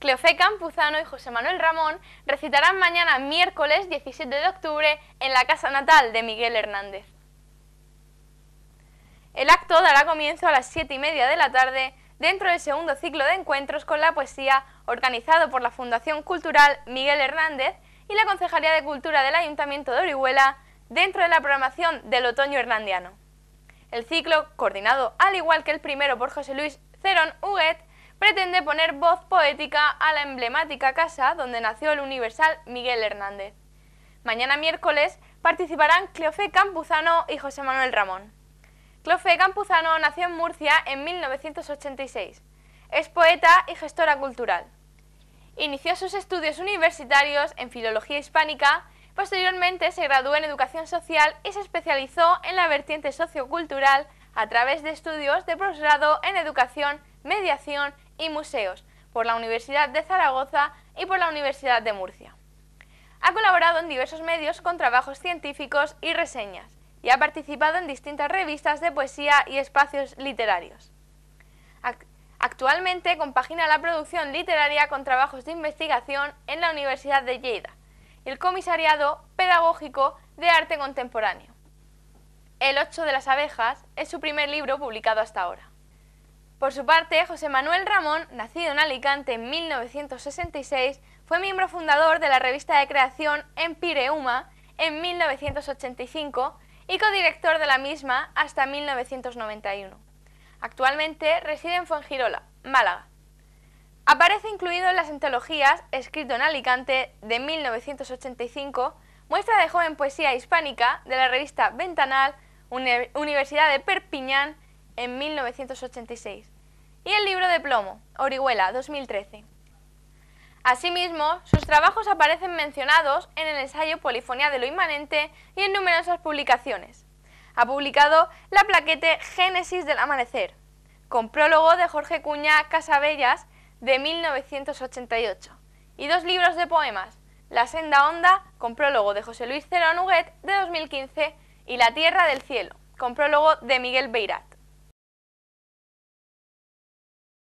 Cleofé Campuzano y José Manuel Ramón recitarán mañana miércoles 17 de octubre en la casa natal de Miguel Hernández. El acto dará comienzo a las 7 y media de la tarde dentro del segundo ciclo de encuentros con la poesía organizado por la Fundación Cultural Miguel Hernández y la Concejalía de Cultura del Ayuntamiento de Orihuela dentro de la programación del otoño hernandiano. El ciclo, coordinado al igual que el primero por José Luis Cerón Huguet, pretende poner voz poética a la emblemática casa donde nació el universal Miguel Hernández. Mañana miércoles participarán Cleofé Campuzano y José Manuel Ramón. Cleofé Campuzano nació en Murcia en 1986. Es poeta y gestora cultural. Inició sus estudios universitarios en Filología Hispánica, posteriormente se graduó en Educación Social y se especializó en la vertiente sociocultural a través de estudios de posgrado en Educación, Mediación y Museos, por la Universidad de Zaragoza y por la Universidad de Murcia. Ha colaborado en diversos medios con trabajos científicos y reseñas, y ha participado en distintas revistas de poesía y espacios literarios. Actualmente compagina la producción literaria con trabajos de investigación en la Universidad de Lleida y el Comisariado Pedagógico de Arte Contemporáneo. El Ocho de las abejas es su primer libro publicado hasta ahora. Por su parte, José Manuel Ramón, nacido en Alicante en 1966, fue miembro fundador de la revista de creación Empireuma en 1985 y codirector de la misma hasta 1991. Actualmente reside en Fuengirola, Málaga. Aparece incluido en las antologías Escrito en Alicante de 1985, Muestra de Joven Poesía Hispánica de la revista Ventanal, Universidad de Perpiñán en 1986, y el libro de plomo, Orihuela, 2013. Asimismo, sus trabajos aparecen mencionados en el ensayo Polifonía de lo Inmanente y en numerosas publicaciones. Ha publicado la plaquete Génesis del Amanecer, con prólogo de Jorge Cuña Casabellas de 1988, y dos libros de poemas, La Senda Honda, con prólogo de José Luis Cerón Huguet de 2015, y La Tierra del Cielo, con prólogo de Miguel Beirat.